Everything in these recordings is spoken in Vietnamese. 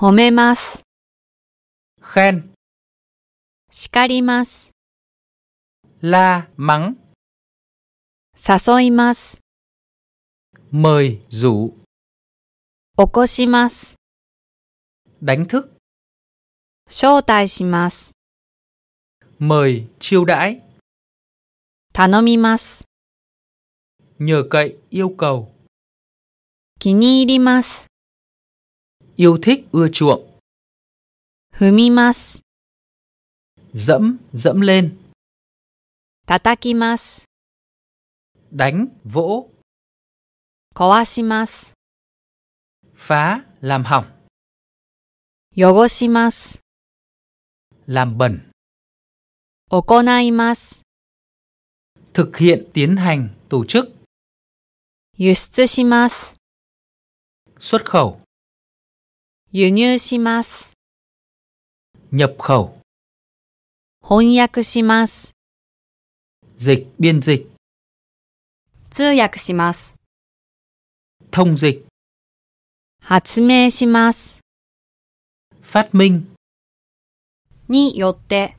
褒めます。khen 叱ります。la mắng 誘います。mời dụ 起こします。đánh thức 招待します。mời chiêu đãi 頼みます。nhờ cậy yêu cầu 気に入ります。yêu thích ưa chuộng. Humimasu. Dẫm, dẫm lên. Tatakimasu. Đánh, vỗ. Kowashimasu. Phá, làm hỏng. Yogoshimasu. Làm bẩn. Okonaimasu. Thực hiện tiến hành tổ chức. Yutsushimasu. Xuất khẩu. 輸入します。翻訳します。d ị c 通訳します。通訳発明します。発明によって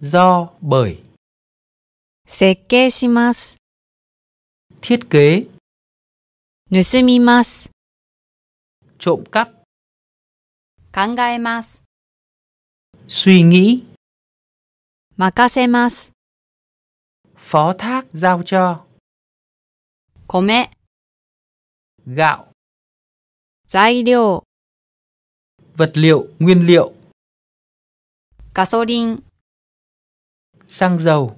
do b 設計します。t h 盗みます。trộm cắp. 考えます Suy nghĩ, 任せます phó thác giao cho, 米 gạo, 材料 vật liệu, nguyên liệu, ガソリン xăng dầu,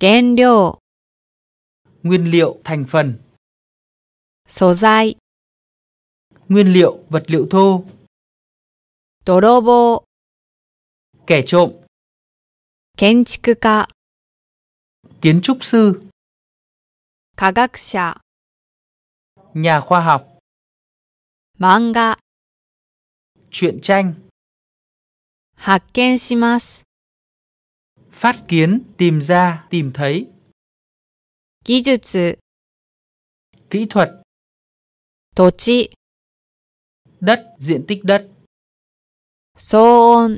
原料 nguyên liệu, thành phần. Số dai. Nguyên liệu, vật liệu thô. đô bộ Kẻ trộm. kiến Kenchikuka. Kiến trúc sư. Kagakusha. Nhà khoa học. Manga. Truyện tranh. phát kiến, tìm ra, tìm thấy. 技術 kỹ thuật đất diện tích đất 騒音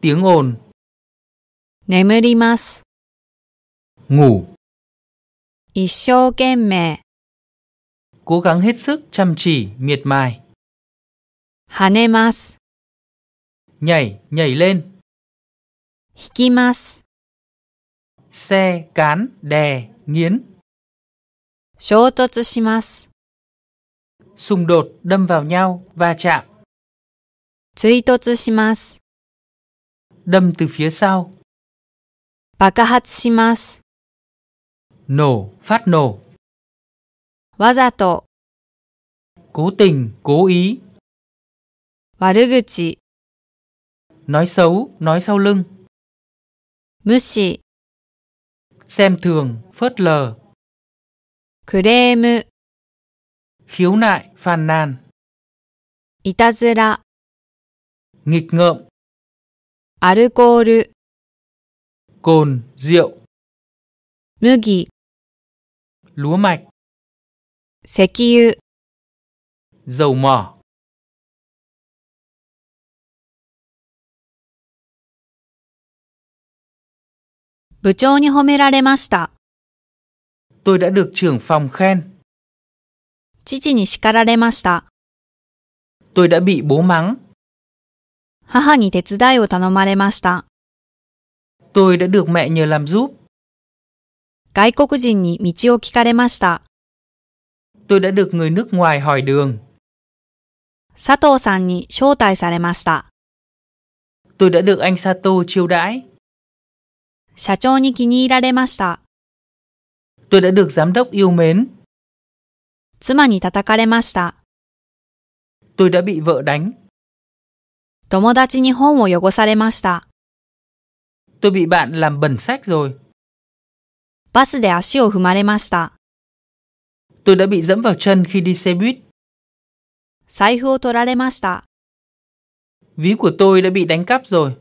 tiếng ồn 眠ります ngủ 一生懸命 cố gắng hết sức chăm chỉ miệt mài 跳ねます nhảy nhảy lên 引きます xe cán đè nghiến 衝突します xung đột đâm vào nhau va chạm 追突します đâm từ phía sau 爆発します nổ phát nổ わざと cố tình cố ý 悪口 nói xấu nói sau lưng 無視 xem thường, phớt lờ. Claim khiếu nại, phàn nàn. Itazura nghịch ngợm. Alcohol cồn, rượu. Mugi lúa mạch. 石油 dầu mỏ. 部長に褒められました。Tôi đã được trưởng phòng khen. 父に叱られました。Tôi đã bị bố mắng. 母に手伝いを頼まれました。Tôi đã được mẹ nhờ làm giúp. 外国人に道を聞かれました。Tôi đã được người nước ngoài hỏi đường. 佐藤さんに招待されました。Tôi đã được anh Sato chiêu đãi. Tôi đã được giám đốc yêu mến. 妻に叩かれました。Tôi đã bị vợ đánh. 友達に本を汚されました。Tôi bị bạn làm bẩn sách rồi. バスで足を踏まれました。Tôi đã bị dẫm vào chân khi đi xe buýt. 財布を取られました。Ví của tôi đã bị đánh cắp rồi.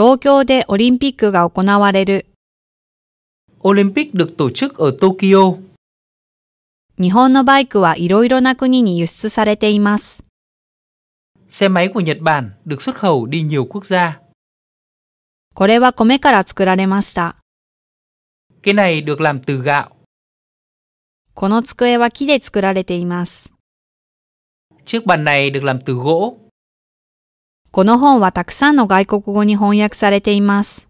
東京でオリンピックが行われる。Olympic được tổ chức ở Tokyo. 日本のバイクはいろいろな国に輸出されています。Xe máy của Nhật Bản được xuất khẩu đi nhiều quốc gia. これは米から作られました。Cái này được làm từ gạo. この机は木で作られています。Chiếc bàn này được làm từ gỗ. この本はたくさんの外国語に翻訳されています。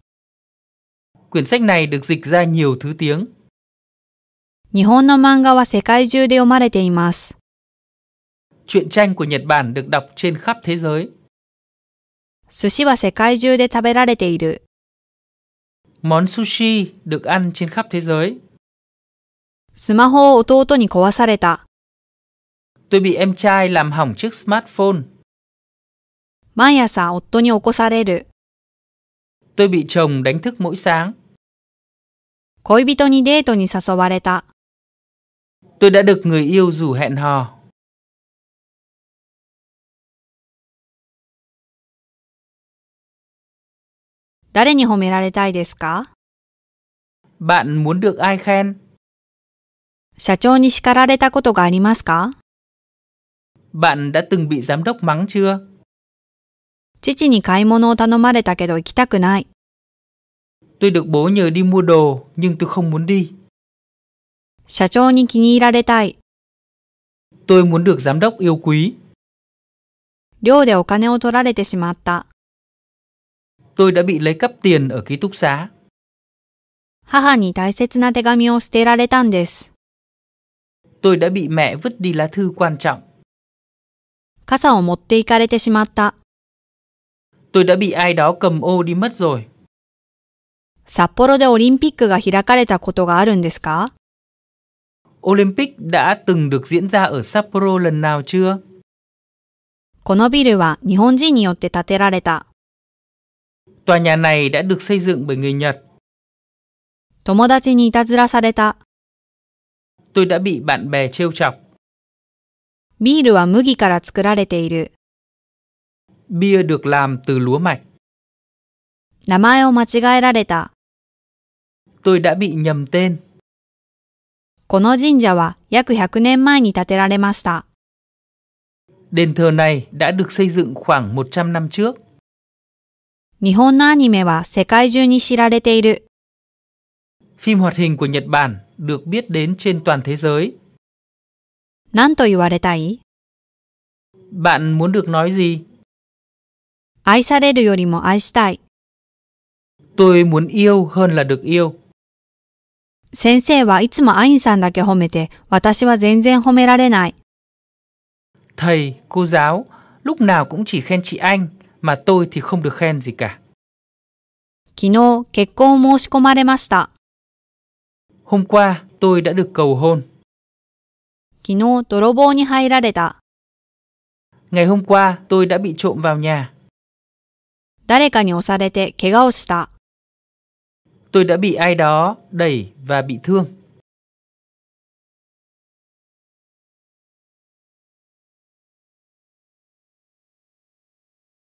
Quyển sách này được dịch ra nhiều thứ tiếng. 日本の漫画は世界中で読まれています。Truyện tranh của Nhật Bản được đọc trên khắp thế giới. 寿司は世界中で食べられている。Món sushi được ăn trên khắp thế giới. スマホを弟に壊された。Tôi bị em trai làm hỏng chiếc smartphone. 毎朝夫に起こされる。Tôi bị chồng đánh thức mỗi sáng. 恋人にデートに誘われた。Tôi đã được người yêu rủ hẹn hò. Bạn muốn được ai khen? 社長に叱られたことがありますか Bạn đã từng bị giám đốc mắng chưa? 父に買い物を頼まれたけど行きたくない。Tôi được bố nhờ đi mua đồ, nhưng tôi không muốn đi. 社長に気に入られたい。Tôi muốn được giám đốc yêu quý. 寮でお金を取られてしまった。Tôi đã bị lấy cắp tiền ở ký túc xá. 母に大切な手紙を捨てられたんです。Tôi đã bị mẹ vứt đi lá thư quan trọng. 傘を持っていかれてしまった。tôi đã bị ai đó cầm ô đi mất rồi. 札幌でオリンピックが開かれたことがあるんですか Olympic đã từng được diễn ra ở Sapporo lần nào chưa? このビルは日本人によって建てられた。Tòa nhà này đã được xây dựng bởi người Nhật. 友達にいたずらされた。Tôi đã bị bạn bè trêu chọc. ビールは麦から作られている。Bia được làm từ lúa mạch. 名前を間違えられた。Tôi đã bị nhầm tên. この神社は約100年前に建てられました。Đền thờ này đã được xây dựng khoảng 100 năm trước. 日本のアニメは世界中に知られている。Phim hoạt hình của Nhật Bản được biết đến trên toàn thế giới. 何と言われたい Bạn muốn được nói gì? 愛されるよりも愛したい。Tôi muốn yêu hơn là được yêu. 先生はいつもアインさんだけ褒めて、私は全然褒められない。Thầy, cô giáo, lúc nào cũng chỉ khen chị Anh, mà tôi thì không được khen gì cả. 昨日、結婚を申し込まれました。Hôm qua, tôi đã được cầu hôn. 昨日、泥棒に入られた。Ngày hôm qua, tôi đã bị trộm vào nhà. 誰かに押されて怪我をした。Tôi đã bị ai đó đẩy và bị thương.